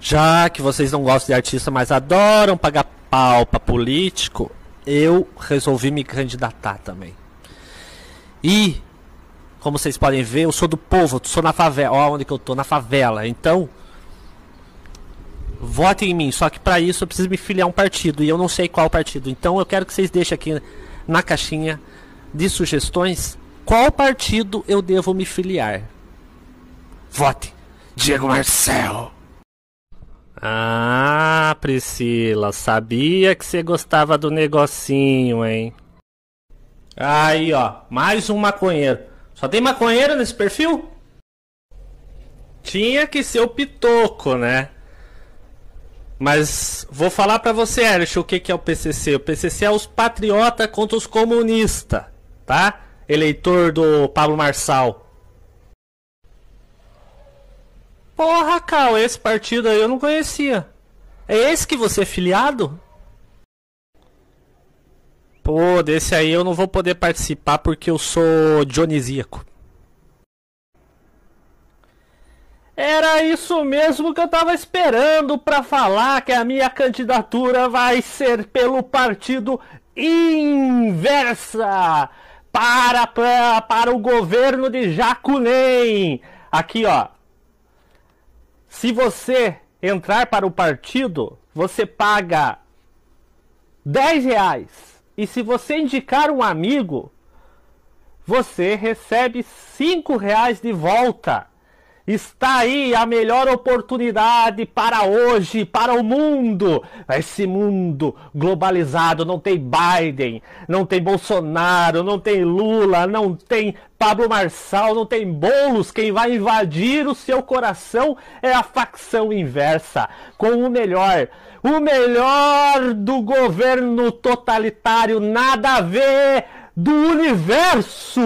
Já que vocês não gostam de artista, mas adoram pagar pau pra político, eu resolvi me candidatar também. E, como vocês podem ver, eu sou do povo, eu sou na favela. Olha onde que eu tô, na favela. Então, votem em mim. Só que para isso eu preciso me filiar a um partido e eu não sei qual partido. Então eu quero que vocês deixem aqui na caixinha de sugestões qual partido eu devo me filiar. Vote Diego Marcel. Ah, Priscila, sabia que você gostava do negocinho, hein? Aí, ó, mais um maconheiro. Só tem maconheiro nesse perfil? Tinha que ser o Pitoco, né? Mas vou falar para você, Erich, o que, que é o PCC. O PCC é os Patriotas contra os comunistas, tá? Eleitor do Pablo Marçal. Porra, Cal, esse partido aí eu não conhecia. É esse que você é filiado? Pô, desse aí eu não vou poder participar porque eu sou dionisíaco. Era isso mesmo que eu tava esperando para falar que a minha candidatura vai ser pelo partido inversa para, para, para o governo de Jacunem. Aqui, ó, se você entrar para o partido, você paga 10 reais. E se você indicar um amigo, você recebe 5 reais de volta. Está aí a melhor oportunidade para hoje, para o mundo. Esse mundo globalizado não tem Biden, não tem Bolsonaro, não tem Lula, não tem Pablo Marçal, não tem bolos. Quem vai invadir o seu coração é a facção inversa, com o melhor, o melhor do governo totalitário, nada a ver do universo.